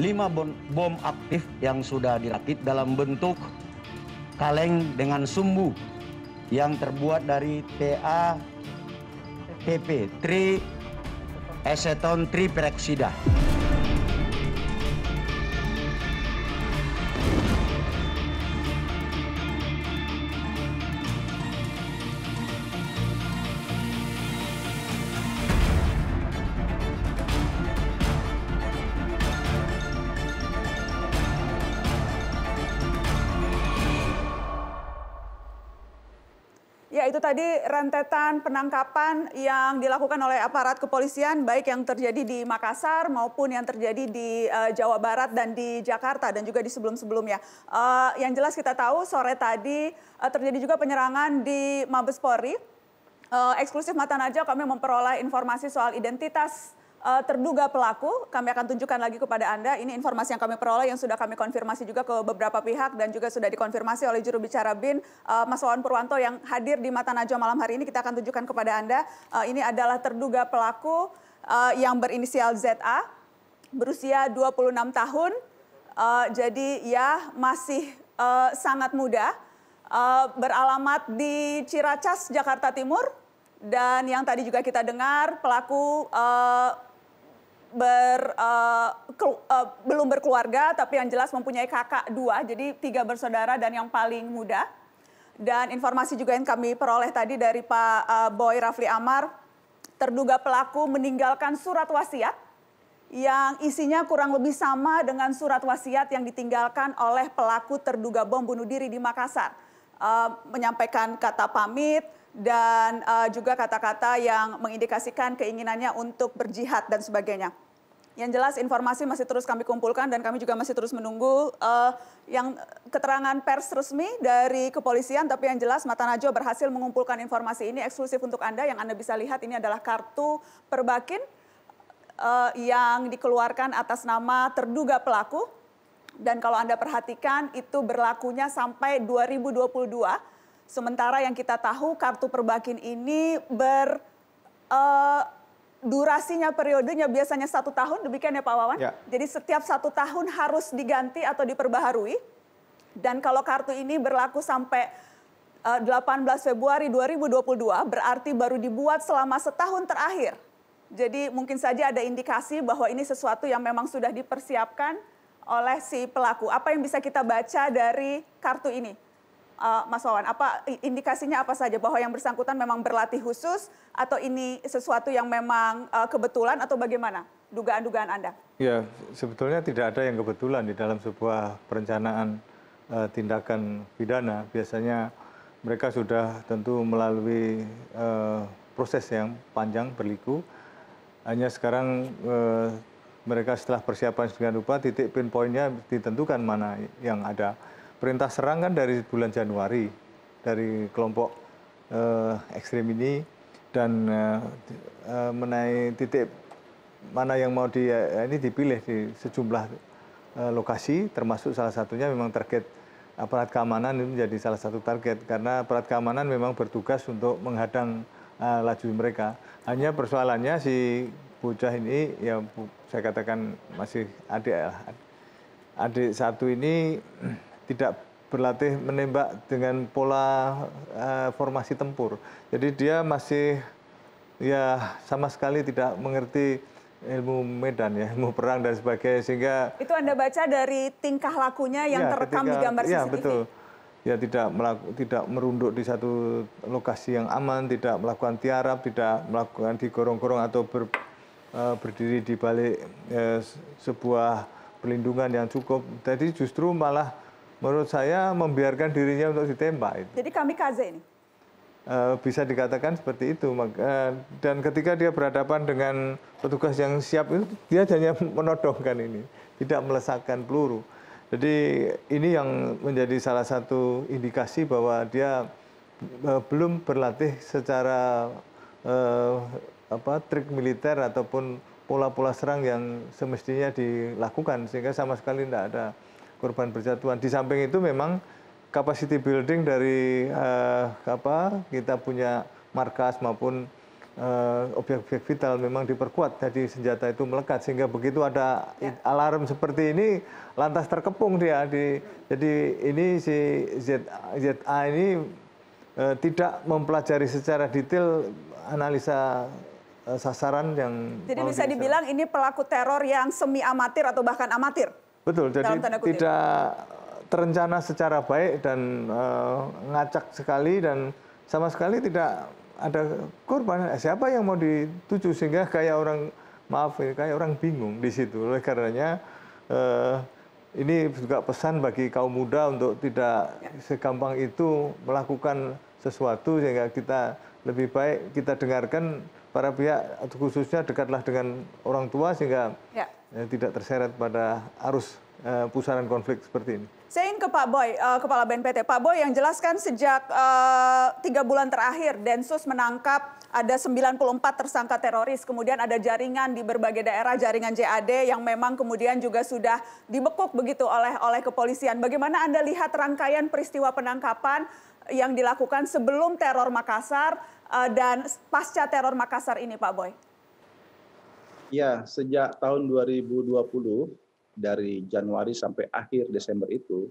5 bom, aktif yang sudah dirakit dalam bentuk kaleng dengan sumbu yang terbuat dari TA TP, tri triperoksida. triperoxida. tadi rentetan penangkapan yang dilakukan oleh aparat kepolisian baik yang terjadi di Makassar maupun yang terjadi di uh, Jawa Barat dan di Jakarta dan juga di sebelum-sebelumnya. Uh, yang jelas kita tahu sore tadi uh, terjadi juga penyerangan di Mabes Polri. Uh, eksklusif Mata Najwa kami memperoleh informasi soal identitas uh, terduga pelaku. Kami akan tunjukkan lagi kepada Anda. Ini informasi yang kami peroleh yang sudah kami konfirmasi juga ke beberapa pihak dan juga sudah dikonfirmasi oleh juru bicara BIN uh, eh, Mas Wawan Purwanto yang hadir di Mata Najwa malam hari ini. Kita akan tunjukkan kepada Anda. Uh, ini adalah terduga pelaku uh, yang berinisial ZA berusia 26 tahun. Uh, jadi ya masih uh, sangat muda. Uh, beralamat di Ciracas, Jakarta Timur, dan yang tadi juga kita dengar pelaku uh, ber, uh, kelu, uh, belum berkeluarga, tapi yang jelas mempunyai kakak dua, jadi tiga bersaudara dan yang paling muda. Dan informasi juga yang kami peroleh tadi dari Pak uh, Boy Rafli Amar, terduga pelaku meninggalkan surat wasiat yang isinya kurang lebih sama dengan surat wasiat yang ditinggalkan oleh pelaku terduga bom bunuh diri di Makassar. Uh, menyampaikan kata pamit, dan uh, juga kata-kata yang mengindikasikan keinginannya untuk berjihad dan sebagainya. Yang jelas informasi masih terus kami kumpulkan dan kami juga masih terus menunggu uh, yang keterangan pers resmi dari kepolisian. Tapi yang jelas Mata Najwa berhasil mengumpulkan informasi ini eksklusif untuk Anda. Yang Anda bisa lihat ini adalah kartu perbakin uh, yang dikeluarkan atas nama terduga pelaku. Dan kalau Anda perhatikan itu berlakunya sampai 2022. Sementara yang kita tahu kartu perbakin ini ber... Uh, durasinya periodenya biasanya satu tahun, demikian ya Pak Wawan. Ya. Jadi setiap satu tahun harus diganti atau diperbaharui. Dan kalau kartu ini berlaku sampai 18 eh, Februari 2022, berarti baru dibuat selama setahun terakhir. Jadi mungkin saja ada indikasi bahwa ini sesuatu yang memang sudah dipersiapkan oleh si pelaku. Apa yang bisa kita baca dari kartu ini? uh, Mas Wawan? Apa indikasinya apa saja bahwa yang bersangkutan memang berlatih khusus atau ini sesuatu yang memang uh, kebetulan atau bagaimana dugaan-dugaan Anda? Ya, sebetulnya tidak ada yang kebetulan di dalam sebuah perencanaan uh, tindakan pidana. Biasanya mereka sudah tentu melalui uh, proses yang panjang berliku. Hanya sekarang uh, mereka setelah persiapan sedemikian rupa titik pinpointnya ditentukan mana yang ada perintah serang kan dari bulan Januari dari kelompok eh, ekstrim ini dan eh, eh menaik titik mana yang mau di eh, ini dipilih di sejumlah eh, lokasi termasuk salah satunya memang target aparat keamanan itu menjadi salah satu target karena aparat keamanan memang bertugas untuk menghadang uh, laju mereka. Hanya persoalannya si bocah ini ya saya katakan masih adik lah. Adik satu ini tidak berlatih menembak dengan pola uh, formasi tempur. Jadi dia masih ya sama sekali tidak mengerti ilmu medan ya, ilmu perang dan sebagainya sehingga Itu Anda baca dari tingkah lakunya yang ya, terekam ketika, di gambar ya, betul. Ya tidak melaku, tidak merunduk di satu lokasi yang aman, tidak melakukan tiarap, tidak melakukan di gorong-gorong atau ber, uh, berdiri di balik uh, sebuah perlindungan yang cukup. jadi justru malah menurut saya membiarkan dirinya untuk ditembak itu. Jadi kami kaze ini. E, bisa dikatakan seperti itu. Eh, dan ketika dia berhadapan dengan petugas yang siap itu, dia hanya menodongkan ini, tidak melesakkan peluru. Jadi ini yang menjadi salah satu indikasi bahwa dia eh, belum berlatih secara eh, apa trik militer ataupun pola-pola serang yang semestinya dilakukan sehingga sama sekali tidak ada korban berjatuhan. Di samping itu memang capacity building dari uh, apa kita punya markas maupun eh, objek-objek vital memang diperkuat. Jadi senjata itu melekat sehingga begitu ada ya. alarm seperti ini lantas terkepung dia. Di, jadi ini si ZA ini uh, tidak mempelajari secara detail analisa eh, sasaran yang Jadi bisa diserang. dibilang ini pelaku teror yang semi amatir atau bahkan amatir betul jadi tidak terencana secara baik dan eh, ngacak sekali dan sama sekali tidak ada korban eh, siapa yang mau dituju sehingga kayak orang maaf ya, kayak orang bingung di situ oleh karenanya uh, ini juga pesan bagi kaum muda untuk tidak ya. segampang itu melakukan sesuatu sehingga kita lebih baik kita dengarkan para pihak khususnya dekatlah dengan orang tua sehingga ya tidak terseret pada arus eh, pusaran konflik seperti ini. Saya ingin ke Pak Boy, uh, Kepala BNPT. Pak Boy yang jelaskan sejak eh, tiga bulan terakhir Densus menangkap ada 94 tersangka teroris, kemudian ada jaringan di berbagai daerah, jaringan JAD yang memang kemudian juga sudah dibekuk begitu oleh oleh kepolisian. Bagaimana Anda lihat rangkaian peristiwa penangkapan yang dilakukan sebelum teror Makassar eh, dan pasca teror Makassar ini Pak Boy? Ya, sejak tahun 2020 dari Januari sampai akhir Desember itu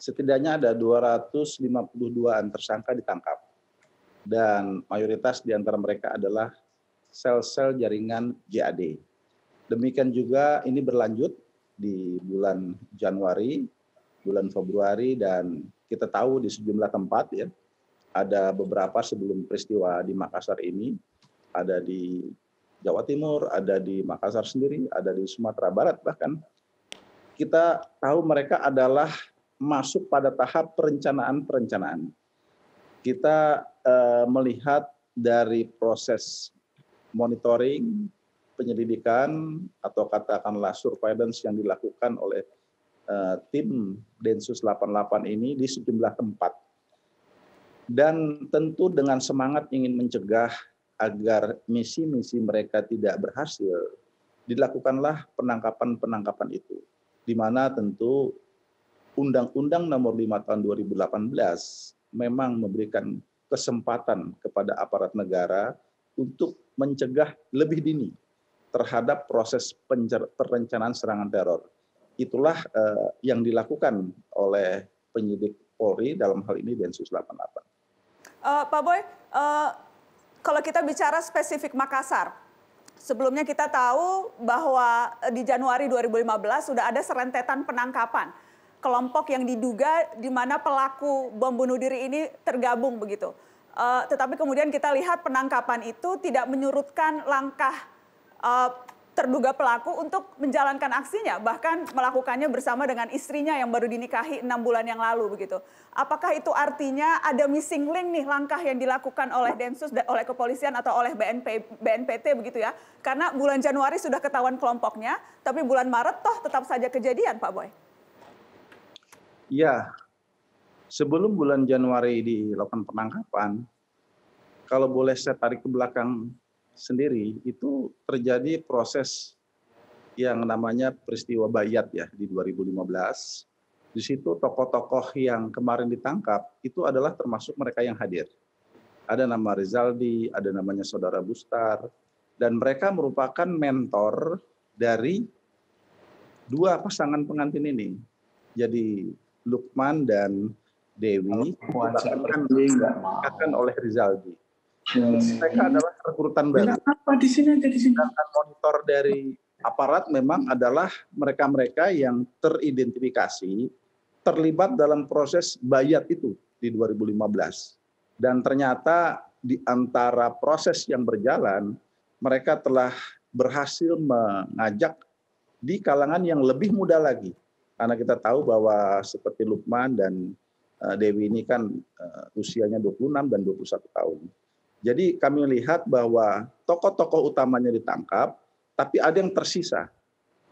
setidaknya ada 252-an tersangka ditangkap. Dan mayoritas di antara mereka adalah sel-sel jaringan JAD. Demikian juga ini berlanjut di bulan Januari, bulan Februari dan kita tahu di sejumlah tempat ya ada beberapa sebelum peristiwa di Makassar ini ada di Jawa Timur, ada di Makassar sendiri, ada di Sumatera Barat bahkan. Kita tahu mereka adalah masuk pada tahap perencanaan-perencanaan. Kita eh, melihat dari proses monitoring, penyelidikan, atau katakanlah surveillance yang dilakukan oleh eh, tim Densus 88 ini di sejumlah tempat. Dan tentu dengan semangat ingin mencegah agar misi-misi mereka tidak berhasil, dilakukanlah penangkapan-penangkapan itu. Di mana tentu Undang-Undang Nomor 5 Tahun 2018 memang memberikan kesempatan kepada aparat negara untuk mencegah lebih dini terhadap proses perencanaan serangan teror. Itulah eh, yang dilakukan oleh penyidik Polri dalam hal ini Densus 88. Uh, eh, Pak Boy, uh, kalau kita bicara spesifik Makassar, sebelumnya kita tahu bahwa eh, di Januari 2015 sudah ada serentetan penangkapan kelompok yang diduga di mana pelaku bom bunuh diri ini tergabung begitu. Uh, tetapi kemudian kita lihat penangkapan itu tidak menyurutkan langkah uh, terduga pelaku untuk menjalankan aksinya, bahkan melakukannya bersama dengan istrinya yang baru dinikahi enam bulan yang lalu begitu. Apakah itu artinya ada missing link nih langkah yang dilakukan oleh Densus, oleh kepolisian atau oleh BNP, BNPT begitu ya? Karena bulan Januari sudah ketahuan kelompoknya, tapi bulan Maret toh tetap saja kejadian Pak Boy. Iya, sebelum bulan Januari dilakukan penangkapan, kalau boleh saya tarik ke belakang sendiri itu terjadi proses yang namanya peristiwa bayat ya di 2015. Di situ tokoh-tokoh yang kemarin ditangkap itu adalah termasuk mereka yang hadir. Ada nama Rizaldi, ada namanya Saudara Bustar, dan mereka merupakan mentor dari dua pasangan pengantin ini. Jadi Lukman dan Dewi akan oleh Rizaldi. Iya, iya, iya. Mereka adalah rekrutan baru. apa di sini aja di sini. monitor dari aparat memang adalah mereka-mereka yang teridentifikasi terlibat dalam proses bayat itu di 2015. Dan ternyata di antara proses yang berjalan, mereka telah berhasil mengajak di kalangan yang lebih muda lagi. Karena kita tahu bahwa seperti Lukman dan eh, Dewi ini kan eh, usianya 26 dan 21 tahun. Jadi kami lihat bahwa tokoh-tokoh utamanya ditangkap, tapi ada yang tersisa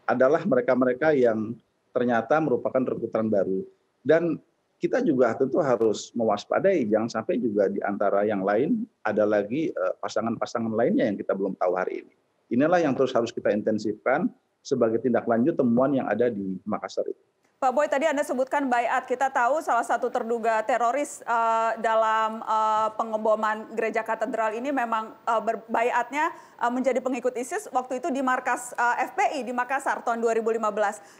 adalah mereka-mereka yang ternyata merupakan rekrutan baru. Dan kita juga tentu harus mewaspadai jangan sampai juga di antara yang lain ada lagi eh, pasangan-pasangan lainnya yang kita belum tahu hari ini. Inilah yang terus harus kita intensifkan sebagai tindak lanjut temuan yang ada di Makassar itu. Pak Boy, tadi Anda sebutkan bayat. Kita tahu salah satu terduga teroris uh, dalam uh, pengeboman gereja katedral ini memang uh, eh, berbayatnya uh, menjadi pengikut ISIS waktu itu di markas uh, FPI di Makassar tahun 2015.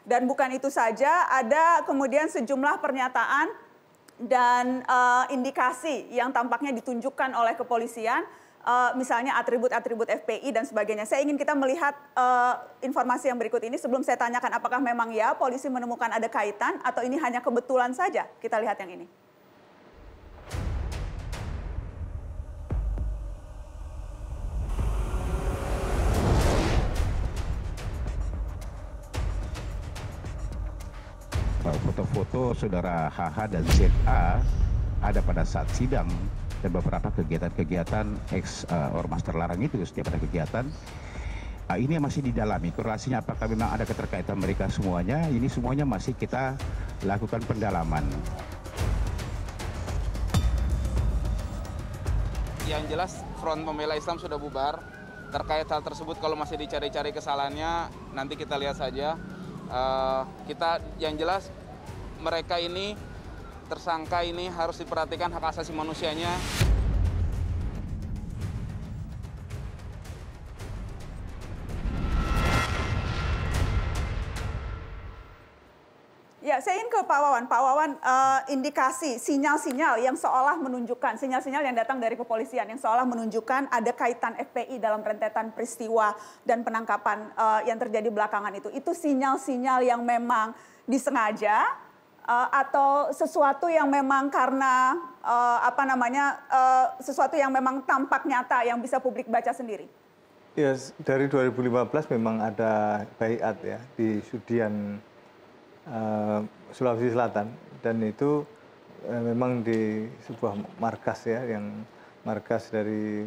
Dan bukan itu saja, ada kemudian sejumlah pernyataan dan uh, indikasi yang tampaknya ditunjukkan oleh kepolisian uh, misalnya atribut-atribut FPI dan sebagainya. Saya ingin kita melihat uh, informasi yang berikut ini sebelum saya tanyakan apakah memang ya polisi menemukan ada kaitan atau ini hanya kebetulan saja. Kita lihat yang ini. Foto-foto saudara HH dan ZA ada pada saat sidang dan beberapa kegiatan-kegiatan ex uh, eh, ormas terlarang itu setiap ada kegiatan uh, ini masih didalami korelasinya apakah memang ada keterkaitan mereka semuanya ini semuanya masih kita lakukan pendalaman yang jelas front pembela Islam sudah bubar terkait hal tersebut kalau masih dicari-cari kesalahannya nanti kita lihat saja uh, kita yang jelas mereka ini tersangka ini harus diperhatikan hak asasi manusianya. Ya, saya ingin ke Pak Wawan. Pak Wawan, uh, indikasi, sinyal-sinyal yang seolah menunjukkan, sinyal-sinyal yang datang dari kepolisian yang seolah menunjukkan ada kaitan FPI dalam rentetan peristiwa dan penangkapan uh, yang terjadi belakangan itu. Itu sinyal-sinyal yang memang disengaja uh, atau sesuatu yang memang karena uh, apa namanya uh, sesuatu yang memang tampak nyata yang bisa publik baca sendiri? Ya, yes, dari 2015 memang ada bayat ya di Sudian uh, Sulawesi Selatan dan itu uh, memang di sebuah markas ya yang markas dari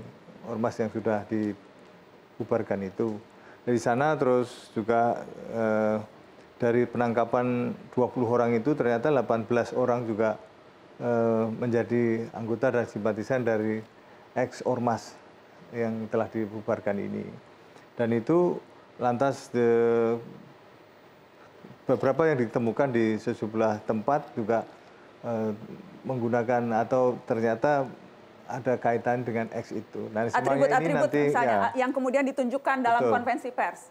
ormas yang sudah dibubarkan itu. Dari sana terus juga dari penangkapan 20 orang itu ternyata 18 orang juga e, menjadi anggota dan simpatisan dari ex ormas yang telah dibubarkan ini. Dan itu lantas de, eh, beberapa yang ditemukan di sejumlah tempat juga e, menggunakan atau ternyata ada kaitan dengan ex itu. Nah, atribut-atribut atribut misalnya ya, yang kemudian ditunjukkan dalam betul. konvensi pers.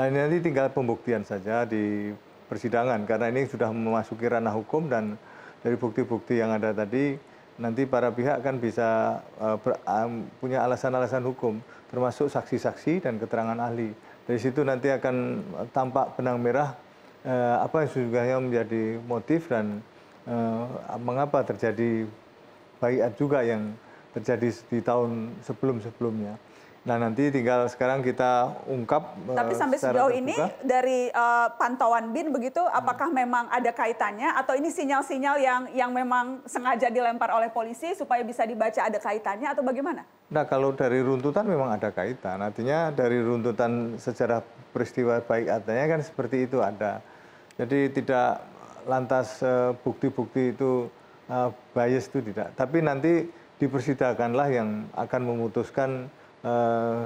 Nah, nanti tinggal pembuktian saja di persidangan karena ini sudah memasuki ranah hukum dan dari bukti-bukti yang ada tadi nanti para pihak kan bisa uh, ber, um, punya alasan-alasan hukum termasuk saksi-saksi dan keterangan ahli dari situ nanti akan tampak benang merah uh, apa yang sesungguhnya menjadi motif dan uh, mengapa terjadi bayat juga yang terjadi di tahun sebelum-sebelumnya. Nah nanti tinggal sekarang kita ungkap. Tapi sampai eh, sejauh terbuka. ini dari uh, pantauan bin begitu, apakah memang ada kaitannya atau ini sinyal-sinyal yang yang memang sengaja dilempar oleh polisi supaya bisa dibaca ada kaitannya atau bagaimana? Nah kalau dari runtutan memang ada kaitan. Artinya dari runtutan sejarah peristiwa baik adanya kan seperti itu ada. Jadi tidak lantas eh, bukti-bukti uh, itu uh, bias itu tidak. Tapi nanti dipersidakanlah yang akan memutuskan eh,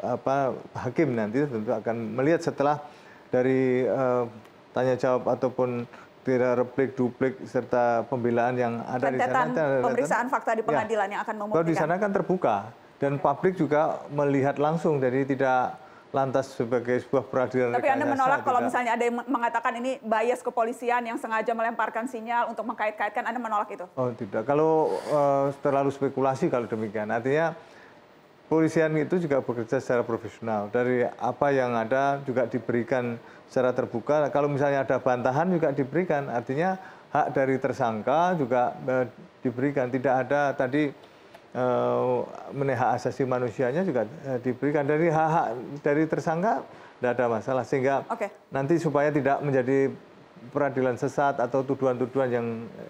apa hakim nanti tentu akan melihat setelah dari eh, tanya jawab ataupun tidak replik duplik serta pembelaan yang ada Rentetan di sana pemeriksaan fakta di ya. pengadilan ya. yang akan membuktikan. Kalau di sana kan terbuka dan publik juga melihat langsung jadi tidak lantas sebagai sebuah peradilan Tapi Anda menolak kalau tidak. misalnya ada yang mengatakan ini bias kepolisian yang sengaja melemparkan sinyal untuk mengkait-kaitkan Anda menolak itu? Oh, tidak. Kalau uh, terlalu spekulasi kalau demikian. Artinya polisian itu juga bekerja secara profesional. Dari apa yang ada juga diberikan secara terbuka. Nah, kalau misalnya ada bantahan juga diberikan. Artinya hak dari tersangka juga eh, diberikan. Tidak ada tadi eh, menehak asasi manusianya juga eh, diberikan. Dari hak-hak dari tersangka tidak ada masalah. Sehingga okay. nanti supaya tidak menjadi peradilan sesat atau tuduhan-tuduhan yang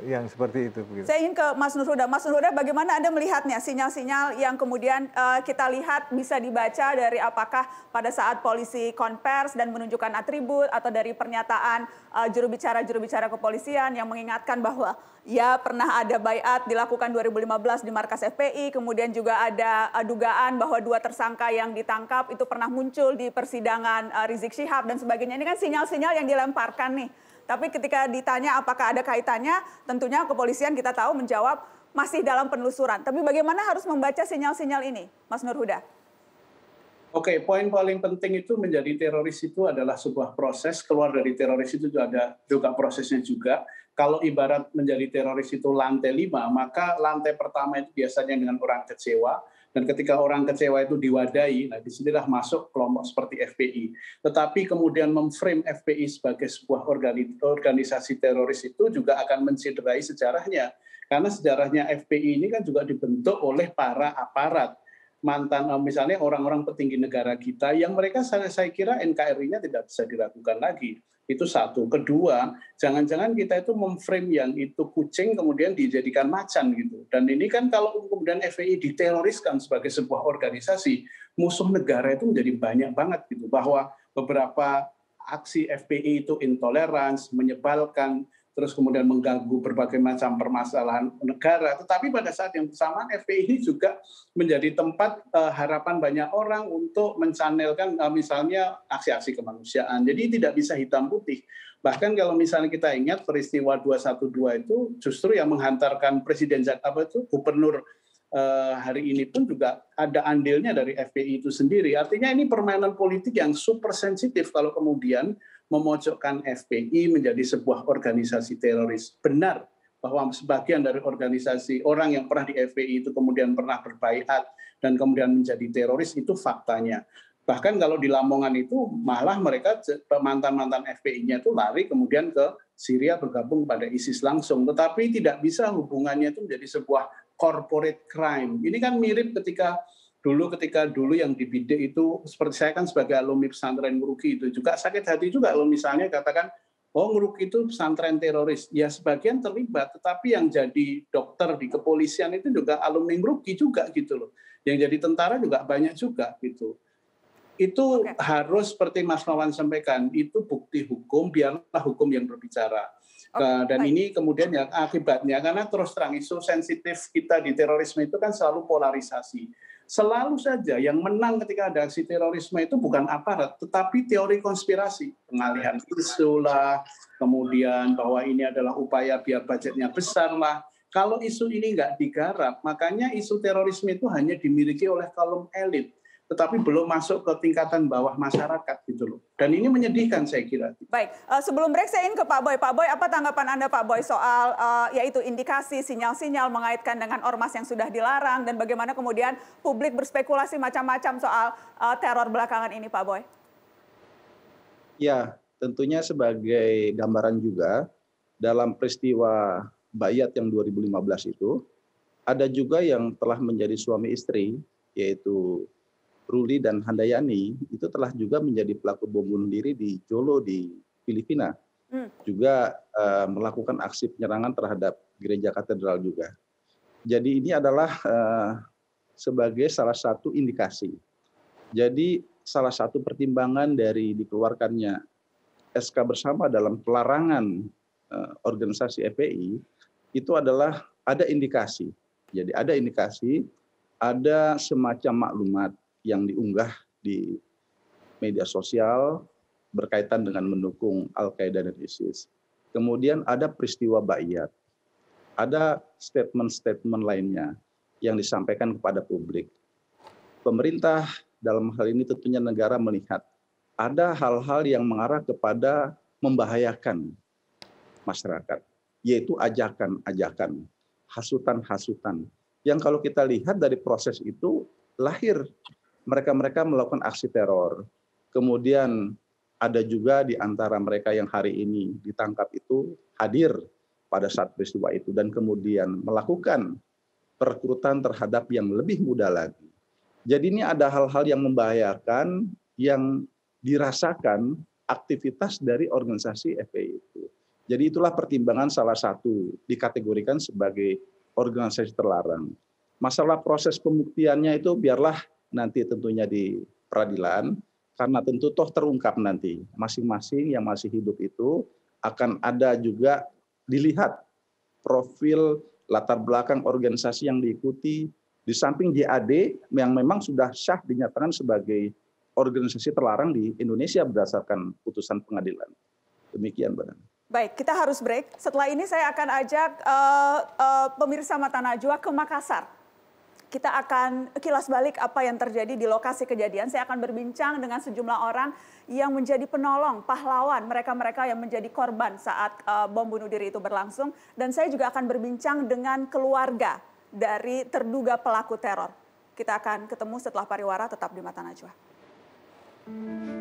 yang seperti itu. Begitu. Saya ingin ke Mas Nurhuda. Mas Nurhuda, bagaimana Anda melihatnya sinyal-sinyal yang kemudian uh, kita lihat bisa dibaca dari apakah pada saat polisi konvers dan menunjukkan atribut atau dari pernyataan uh, eh, juru bicara juru bicara kepolisian yang mengingatkan bahwa ya pernah ada bayat dilakukan 2015 di markas FPI, kemudian juga ada eh, dugaan bahwa dua tersangka yang ditangkap itu pernah muncul di persidangan eh, Rizik Syihab dan sebagainya. Ini kan sinyal-sinyal yang dilemparkan nih. Tapi ketika ditanya apakah ada kaitannya, tentunya kepolisian kita tahu menjawab masih dalam penelusuran. Tapi bagaimana harus membaca sinyal-sinyal ini, Mas Nur Huda? Oke, okay, poin paling penting itu menjadi teroris itu adalah sebuah proses. Keluar dari teroris itu juga ada juga prosesnya juga kalau ibarat menjadi teroris itu lantai lima, maka lantai pertama itu biasanya dengan orang kecewa, dan ketika orang kecewa itu diwadai, nah disinilah masuk kelompok seperti FPI. Tetapi kemudian memframe FPI sebagai sebuah organisasi teroris itu juga akan menciderai sejarahnya. Karena sejarahnya FPI ini kan juga dibentuk oleh para aparat mantan eh, misalnya orang-orang petinggi negara kita yang mereka saya, kira NKRI-nya tidak bisa dilakukan lagi. Itu satu. Kedua, jangan-jangan kita itu memframe yang itu kucing kemudian dijadikan macan gitu. Dan ini kan kalau kemudian FPI diteroriskan sebagai sebuah organisasi, musuh negara itu menjadi banyak banget gitu. Bahwa beberapa aksi FPI itu intolerans menyebalkan, terus kemudian mengganggu berbagai macam permasalahan negara. Tetapi pada saat yang bersamaan FPI ini juga menjadi tempat uh, harapan banyak orang untuk mencanelkan uh, eh, misalnya aksi-aksi kemanusiaan. Jadi tidak bisa hitam putih. Bahkan kalau misalnya kita ingat peristiwa 212 itu justru yang menghantarkan Presiden apa itu Gubernur eh, hari ini pun juga ada andilnya dari FPI itu sendiri. Artinya ini permainan politik yang super sensitif kalau kemudian memojokkan FPI menjadi sebuah organisasi teroris. Benar bahwa sebagian dari organisasi orang yang pernah di FPI itu kemudian pernah berbaikat dan kemudian menjadi teroris itu faktanya. Bahkan kalau di Lamongan itu malah mereka mantan-mantan FPI-nya itu lari kemudian ke Syria bergabung pada ISIS langsung. Tetapi tidak bisa hubungannya itu menjadi sebuah corporate crime. Ini kan mirip ketika dulu ketika dulu yang dibidik itu seperti saya kan sebagai alumni pesantren Nguruki itu juga sakit hati juga kalau misalnya katakan oh Nguruki itu pesantren teroris ya sebagian terlibat tetapi yang jadi dokter di kepolisian itu juga alumni Nguruki juga gitu loh yang jadi tentara juga banyak juga gitu itu okay. harus seperti Mas Nawan sampaikan itu bukti hukum biarlah hukum yang berbicara Okay, nah, dan ini kemudian yang akibatnya karena terus terang isu sensitif kita di terorisme itu kan selalu polarisasi selalu saja yang menang ketika ada aksi terorisme itu bukan aparat, tetapi teori konspirasi, pengalihan isu lah, kemudian bahwa ini adalah upaya biar budgetnya besar lah. Kalau isu ini nggak digarap, makanya isu terorisme itu hanya dimiliki oleh kaum elit tetapi belum masuk ke tingkatan bawah masyarakat gitu loh. Dan ini menyedihkan saya kira. Baik, uh, sebelum break saya ingin ke Pak Boy. Pak Boy, apa tanggapan Anda Pak Boy soal uh, yaitu indikasi sinyal-sinyal mengaitkan dengan ormas yang sudah dilarang dan bagaimana kemudian publik berspekulasi macam-macam soal uh, teror belakangan ini Pak Boy? Ya, tentunya sebagai gambaran juga dalam peristiwa Bayat yang 2015 itu ada juga yang telah menjadi suami istri yaitu Ruli dan Handayani itu telah juga menjadi pelaku bom bunuh diri di Jolo di Filipina. Hmm. Juga uh, melakukan aksi penyerangan terhadap gereja katedral juga. Jadi ini adalah uh, sebagai salah satu indikasi. Jadi salah satu pertimbangan dari dikeluarkannya SK bersama dalam pelarangan uh, organisasi FPI itu adalah ada indikasi. Jadi ada indikasi, ada semacam maklumat yang diunggah di media sosial berkaitan dengan mendukung Al-Qaeda dan ISIS. Kemudian ada peristiwa bayat. Ada statement-statement lainnya yang disampaikan kepada publik. Pemerintah dalam hal ini tentunya negara melihat ada hal-hal yang mengarah kepada membahayakan masyarakat, yaitu ajakan-ajakan, hasutan-hasutan. Yang kalau kita lihat dari proses itu lahir mereka-mereka melakukan aksi teror. Kemudian ada juga di antara mereka yang hari ini ditangkap itu hadir pada saat peristiwa itu dan kemudian melakukan perekrutan terhadap yang lebih muda lagi. Jadi ini ada hal-hal yang membahayakan yang dirasakan aktivitas dari organisasi FPI itu. Jadi itulah pertimbangan salah satu dikategorikan sebagai organisasi terlarang. Masalah proses pembuktiannya itu biarlah nanti tentunya di peradilan karena tentu toh terungkap nanti masing-masing yang masih hidup itu akan ada juga dilihat profil latar belakang organisasi yang diikuti di samping JAD yang memang sudah sah dinyatakan sebagai organisasi terlarang di Indonesia berdasarkan putusan pengadilan. Demikian, Mbak. Baik, kita harus break. Setelah ini saya akan ajak uh, uh, pemirsa Mata Najwa ke Makassar kita akan kilas balik apa yang terjadi di lokasi kejadian. Saya akan berbincang dengan sejumlah orang yang menjadi penolong, pahlawan, mereka-mereka yang menjadi korban saat uh, bom bunuh diri itu berlangsung. Dan saya juga akan berbincang dengan keluarga dari terduga pelaku teror. Kita akan ketemu setelah pariwara, tetap di Mata Najwa.